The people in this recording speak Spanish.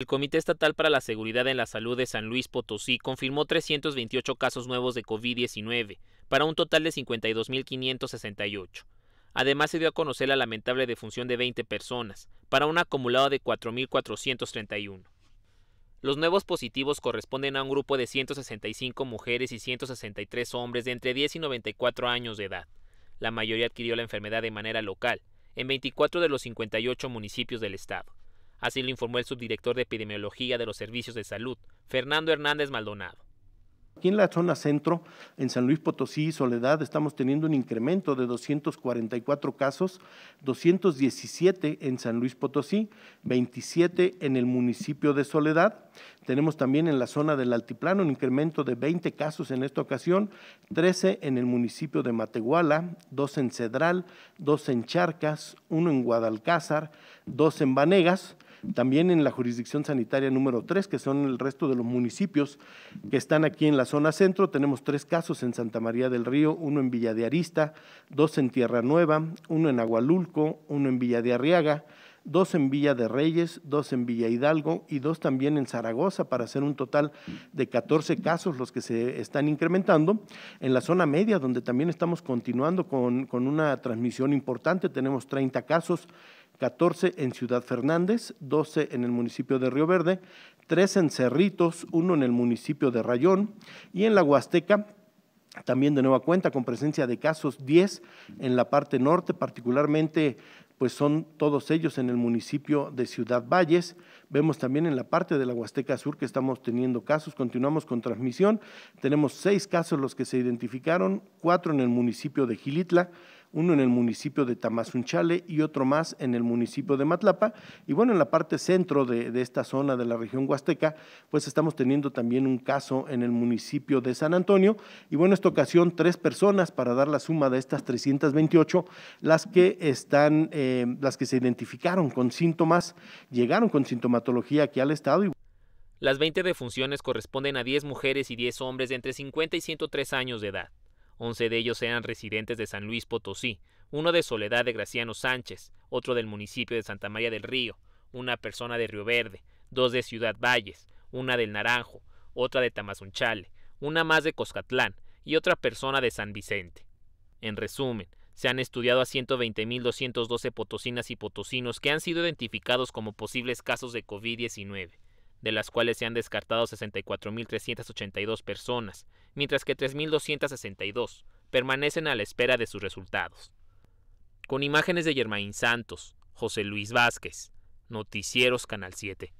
El Comité Estatal para la Seguridad en la Salud de San Luis Potosí confirmó 328 casos nuevos de COVID-19, para un total de 52.568. Además se dio a conocer la lamentable defunción de 20 personas, para un acumulado de 4.431. Los nuevos positivos corresponden a un grupo de 165 mujeres y 163 hombres de entre 10 y 94 años de edad. La mayoría adquirió la enfermedad de manera local, en 24 de los 58 municipios del estado. Así lo informó el subdirector de epidemiología de los servicios de salud, Fernando Hernández Maldonado. Aquí en la zona centro, en San Luis Potosí y Soledad, estamos teniendo un incremento de 244 casos, 217 en San Luis Potosí, 27 en el municipio de Soledad. Tenemos también en la zona del Altiplano un incremento de 20 casos en esta ocasión, 13 en el municipio de Matehuala, 2 en Cedral, 2 en Charcas, 1 en Guadalcázar, 2 en Vanegas, también en la jurisdicción sanitaria número tres, que son el resto de los municipios que están aquí en la zona centro. Tenemos tres casos en Santa María del Río, uno en Villa de Arista, dos en Tierra Nueva, uno en Agualulco, uno en Villa de Arriaga, dos en Villa de Reyes, dos en Villa Hidalgo y dos también en Zaragoza, para hacer un total de 14 casos los que se están incrementando. En la zona media, donde también estamos continuando con, con una transmisión importante, tenemos 30 casos. 14 en Ciudad Fernández, 12 en el municipio de Río Verde, 3 en Cerritos, 1 en el municipio de Rayón y en la Huasteca también de nueva cuenta con presencia de casos 10 en la parte norte, particularmente pues son todos ellos en el municipio de Ciudad Valles. Vemos también en la parte de la Huasteca Sur que estamos teniendo casos, continuamos con transmisión, tenemos seis casos los que se identificaron, cuatro en el municipio de Gilitla, uno en el municipio de Tamazunchale y otro más en el municipio de Matlapa. Y bueno, en la parte centro de, esta zona de la región huasteca, pues estamos teniendo también un caso en el municipio de San Antonio. Y bueno, esta ocasión tres personas para dar la suma de estas 328, las que están, eh, las que se identificaron con síntomas, llegaron con sintomatología aquí al estado. Las 20 defunciones corresponden a 10 mujeres y 10 hombres de entre 50 y 103 años de edad. Once de ellos eran residentes de San Luis Potosí, uno de Soledad de Graciano Sánchez, otro del municipio de Santa María del Río, una persona de Río Verde, dos de Ciudad Valles, una del Naranjo, otra de Tamazunchale, una más de Coscatlán y otra persona de San Vicente. En resumen, se han estudiado a 120.212 potosinas y potosinos que han sido identificados como posibles casos de COVID-19 de las cuales se han descartado 64.382 personas, mientras que 3.262 permanecen a la espera de sus resultados. Con imágenes de Germain Santos, José Luis Vázquez, Noticieros Canal 7.